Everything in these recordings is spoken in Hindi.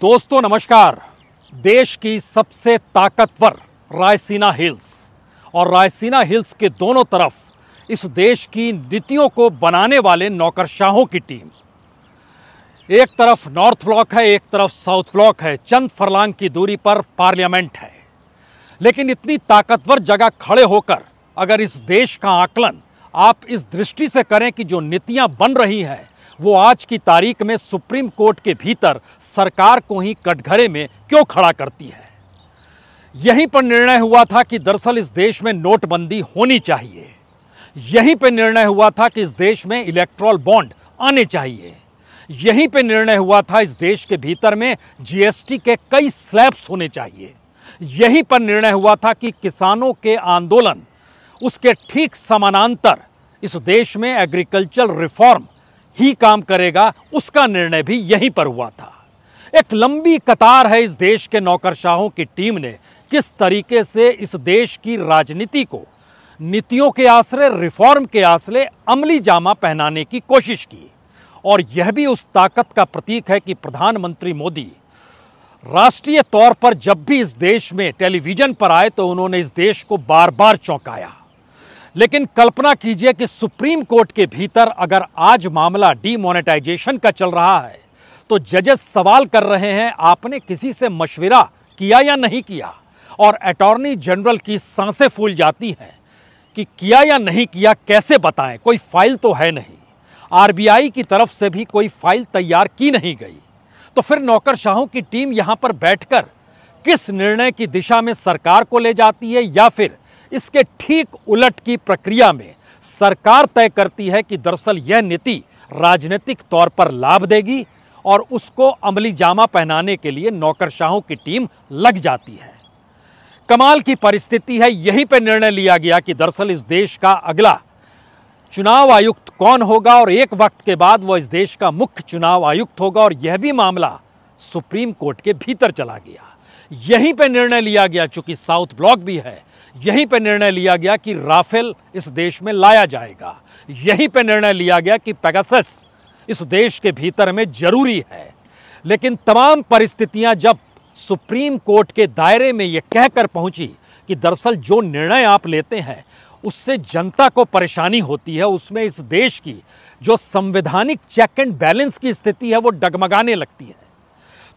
दोस्तों नमस्कार देश की सबसे ताकतवर रायसीना हिल्स और रायसीना हिल्स के दोनों तरफ इस देश की नीतियों को बनाने वाले नौकरशाहों की टीम एक तरफ नॉर्थ ब्लॉक है एक तरफ साउथ ब्लॉक है चंद फरलांग की दूरी पर पार्लियामेंट है लेकिन इतनी ताकतवर जगह खड़े होकर अगर इस देश का आकलन आप इस दृष्टि से करें कि जो नीतियां बन रही हैं वो आज की तारीख में सुप्रीम कोर्ट के भीतर सरकार को ही कटघरे में क्यों खड़ा करती है यहीं पर निर्णय हुआ था कि दरअसल इस देश में नोटबंदी होनी चाहिए यहीं पर निर्णय हुआ था कि इस देश में इलेक्ट्रॉल बॉन्ड आने चाहिए यहीं पर निर्णय हुआ था इस देश के भीतर में जीएसटी के कई स्लैब्स होने चाहिए यहीं पर निर्णय हुआ था कि किसानों के आंदोलन उसके ठीक समानांतर इस देश में एग्रीकल्चर रिफॉर्म ही काम करेगा उसका निर्णय भी यहीं पर हुआ था एक लंबी कतार है इस देश के नौकरशाहों की टीम ने किस तरीके से इस देश की राजनीति को नीतियों के आसरे रिफॉर्म के आसरे अमली जामा पहनाने की कोशिश की और यह भी उस ताकत का प्रतीक है कि प्रधानमंत्री मोदी राष्ट्रीय तौर पर जब भी इस देश में टेलीविज़न पर आए तो उन्होंने इस देश को बार बार चौंकाया लेकिन कल्पना कीजिए कि सुप्रीम कोर्ट के भीतर अगर आज मामला डीमोनेटाइजेशन का चल रहा है तो जजेस सवाल कर रहे हैं आपने किसी से मशविरा किया या नहीं किया और अटॉर्नी जनरल की सांसें फूल जाती हैं कि किया या नहीं किया कैसे बताएं कोई फाइल तो है नहीं आरबीआई की तरफ से भी कोई फाइल तैयार की नहीं गई तो फिर नौकरशाहों की टीम यहां पर बैठकर किस निर्णय की दिशा में सरकार को ले जाती है या फिर इसके ठीक उलट की प्रक्रिया में सरकार तय करती है कि दरअसल यह नीति राजनीतिक तौर पर लाभ देगी और उसको अमली जामा पहनाने के लिए नौकरशाहों की टीम लग जाती है कमाल की परिस्थिति है यहीं पर निर्णय लिया गया कि दरअसल इस देश का अगला चुनाव आयुक्त कौन होगा और एक वक्त के बाद वह इस देश का मुख्य चुनाव आयुक्त होगा और यह भी मामला सुप्रीम कोर्ट के भीतर चला गया यहीं पर निर्णय लिया गया चूंकि साउथ ब्लॉक भी है यहीं पर निर्णय लिया गया कि राफेल इस देश में लाया जाएगा यहीं पर निर्णय लिया गया कि पैगस इस देश के भीतर में जरूरी है लेकिन तमाम परिस्थितियां जब सुप्रीम कोर्ट के दायरे में ये कहकर पहुंची कि दरअसल जो निर्णय आप लेते हैं उससे जनता को परेशानी होती है उसमें इस देश की जो संवैधानिक चेक एंड बैलेंस की स्थिति है वो डगमगाने लगती है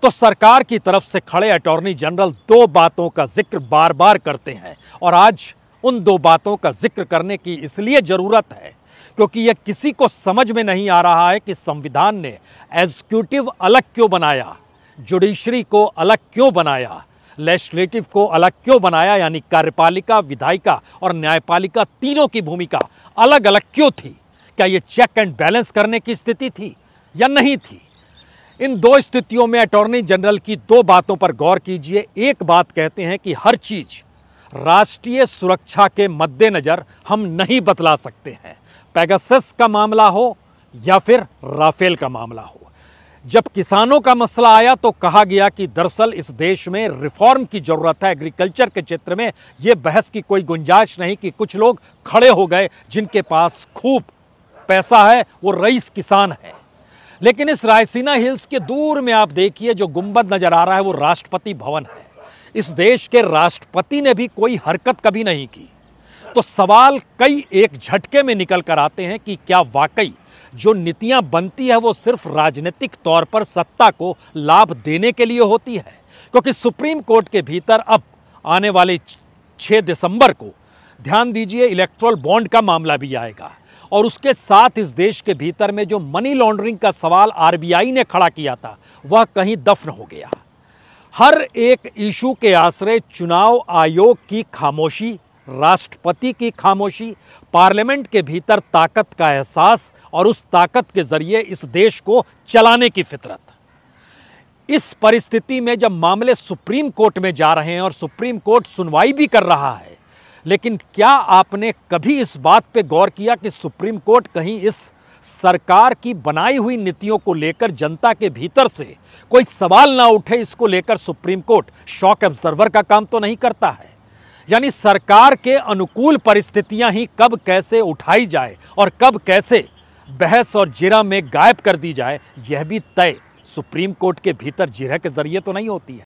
तो सरकार की तरफ से खड़े अटॉर्नी जनरल दो बातों का जिक्र बार बार करते हैं और आज उन दो बातों का जिक्र करने की इसलिए ज़रूरत है क्योंकि यह किसी को समझ में नहीं आ रहा है कि संविधान ने एग्जीक्यूटिव अलग क्यों बनाया जुडिशरी को अलग क्यों बनाया लेजिस्लेटिव को अलग क्यों बनाया यानी कार्यपालिका विधायिका और न्यायपालिका तीनों की भूमिका अलग अलग क्यों थी क्या ये चेक एंड बैलेंस करने की स्थिति थी या नहीं थी इन दो स्थितियों में अटॉर्नी जनरल की दो बातों पर गौर कीजिए एक बात कहते हैं कि हर चीज राष्ट्रीय सुरक्षा के मद्देनज़र हम नहीं बतला सकते हैं पैगसस का मामला हो या फिर राफेल का मामला हो जब किसानों का मसला आया तो कहा गया कि दरअसल इस देश में रिफॉर्म की ज़रूरत है एग्रीकल्चर के क्षेत्र में ये बहस की कोई गुंजाइश नहीं कि कुछ लोग खड़े हो गए जिनके पास खूब पैसा है वो रईस किसान है लेकिन इस रायसीना हिल्स के दूर में आप देखिए जो गुंबद नज़र आ रहा है वो राष्ट्रपति भवन है इस देश के राष्ट्रपति ने भी कोई हरकत कभी नहीं की तो सवाल कई एक झटके में निकल कर आते हैं कि क्या वाकई जो नीतियां बनती है वो सिर्फ राजनीतिक तौर पर सत्ता को लाभ देने के लिए होती है क्योंकि सुप्रीम कोर्ट के भीतर अब आने वाले 6 दिसंबर को ध्यान दीजिए इलेक्ट्रोल बॉन्ड का मामला भी आएगा और उसके साथ इस देश के भीतर में जो मनी लॉन्ड्रिंग का सवाल आरबीआई ने खड़ा किया था वह कहीं दफन हो गया हर एक इशू के आश्रय चुनाव आयोग की खामोशी राष्ट्रपति की खामोशी पार्लियामेंट के भीतर ताकत का एहसास और उस ताकत के जरिए इस देश को चलाने की फितरत इस परिस्थिति में जब मामले सुप्रीम कोर्ट में जा रहे हैं और सुप्रीम कोर्ट सुनवाई भी कर रहा है लेकिन क्या आपने कभी इस बात पे गौर किया कि सुप्रीम कोर्ट कहीं इस सरकार की बनाई हुई नीतियों को लेकर जनता के भीतर से कोई सवाल ना उठे इसको लेकर सुप्रीम कोर्ट शॉक ऑब्जर्वर का काम तो नहीं करता है यानी सरकार के अनुकूल परिस्थितियां ही कब कैसे उठाई जाए और कब कैसे बहस और जिरा में गायब कर दी जाए यह भी तय सुप्रीम कोर्ट के भीतर जिरह के जरिए तो नहीं होती है